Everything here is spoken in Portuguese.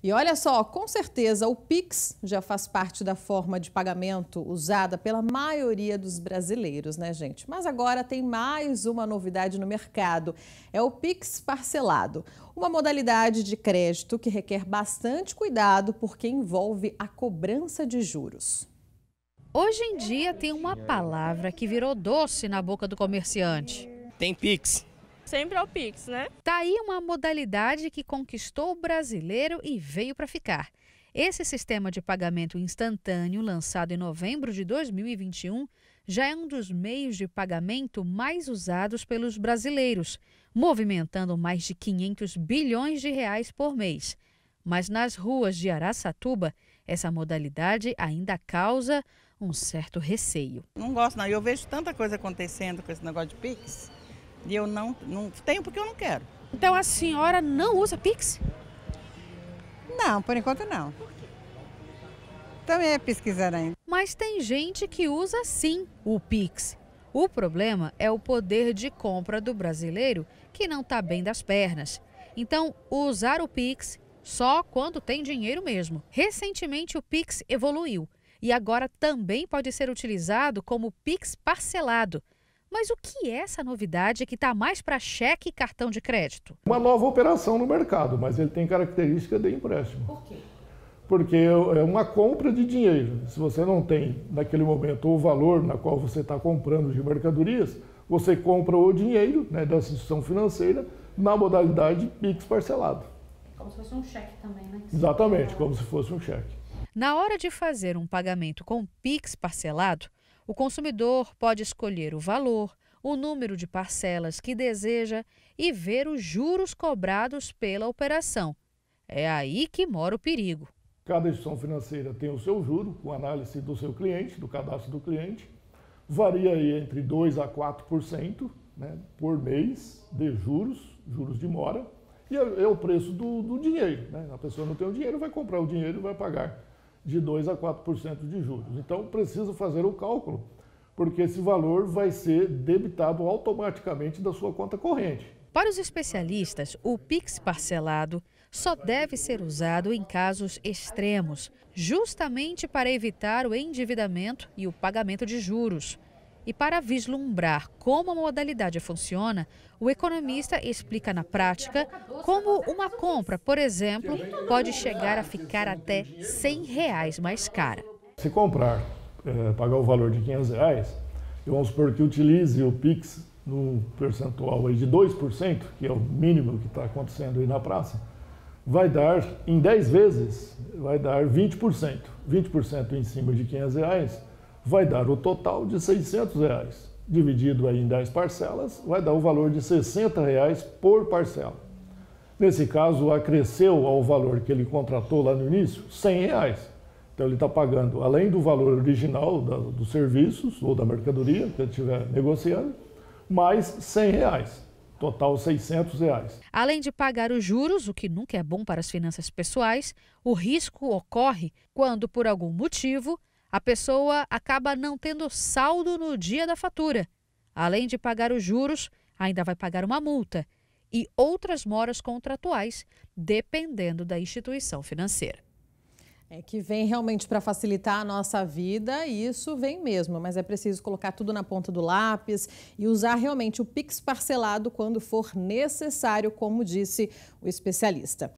E olha só, com certeza o Pix já faz parte da forma de pagamento usada pela maioria dos brasileiros, né, gente? Mas agora tem mais uma novidade no mercado: é o Pix parcelado. Uma modalidade de crédito que requer bastante cuidado porque envolve a cobrança de juros. Hoje em dia tem uma palavra que virou doce na boca do comerciante: tem Pix sempre ao Pix, né? Tá aí uma modalidade que conquistou o brasileiro e veio para ficar. Esse sistema de pagamento instantâneo, lançado em novembro de 2021, já é um dos meios de pagamento mais usados pelos brasileiros, movimentando mais de 500 bilhões de reais por mês. Mas nas ruas de Araçatuba, essa modalidade ainda causa um certo receio. Não gosto, não. Eu vejo tanta coisa acontecendo com esse negócio de Pix. E eu não, não tenho porque eu não quero. Então a senhora não usa Pix? Não, por enquanto não. Também é pesquisar ainda. Mas tem gente que usa sim o Pix. O problema é o poder de compra do brasileiro que não está bem das pernas. Então, usar o Pix só quando tem dinheiro mesmo. Recentemente, o Pix evoluiu e agora também pode ser utilizado como Pix parcelado. Mas o que é essa novidade que está mais para cheque e cartão de crédito? Uma nova operação no mercado, mas ele tem característica de empréstimo. Por quê? Porque é uma compra de dinheiro. Se você não tem, naquele momento, o valor na qual você está comprando de mercadorias, você compra o dinheiro né, da instituição financeira na modalidade PIX parcelado. Como se fosse um cheque também, né? Exatamente, como se fosse um cheque. Na hora de fazer um pagamento com PIX parcelado, o consumidor pode escolher o valor, o número de parcelas que deseja e ver os juros cobrados pela operação. É aí que mora o perigo. Cada instituição financeira tem o seu juro, com análise do seu cliente, do cadastro do cliente. Varia aí entre 2% a 4% né, por mês de juros, juros de mora. E é, é, o preço do, do dinheiro. Né? A pessoa não tem o dinheiro, vai comprar o dinheiro e vai pagar de 2 a 4% de juros. Então precisa fazer o um cálculo, porque esse valor vai ser debitado automaticamente da sua conta corrente. Para os especialistas, o Pix parcelado só deve ser usado em casos extremos, justamente para evitar o endividamento e o pagamento de juros. E para vislumbrar como a modalidade funciona, o economista explica na prática como uma compra, por exemplo, pode chegar a ficar até R$ 100 reais mais cara. Se comprar, é, pagar o valor de R$ 500, reais, eu vamos supor que utilize o PIX num percentual aí de 2%, que é o mínimo que está acontecendo aí na praça, vai dar em 10 vezes, vai dar 20%. 20% em cima de 500 reais vai dar o total de 600 reais. Dividido em 10 parcelas, vai dar o valor de 60 reais por parcela. Nesse caso, acresceu ao valor que ele contratou lá no início 100 reais. Então ele está pagando, além do valor original da, dos serviços ou da mercadoria que ele estiver negociando, mais 100 reais total 600 reais. Além de pagar os juros, o que nunca é bom para as finanças pessoais, o risco ocorre quando, por algum motivo, a pessoa acaba não tendo saldo no dia da fatura. Além de pagar os juros, ainda vai pagar uma multa e outras moras contratuais, dependendo da instituição financeira. É que vem realmente para facilitar a nossa vida, e isso vem mesmo, mas é preciso colocar tudo na ponta do lápis e usar realmente o Pix parcelado quando for necessário, como disse o especialista.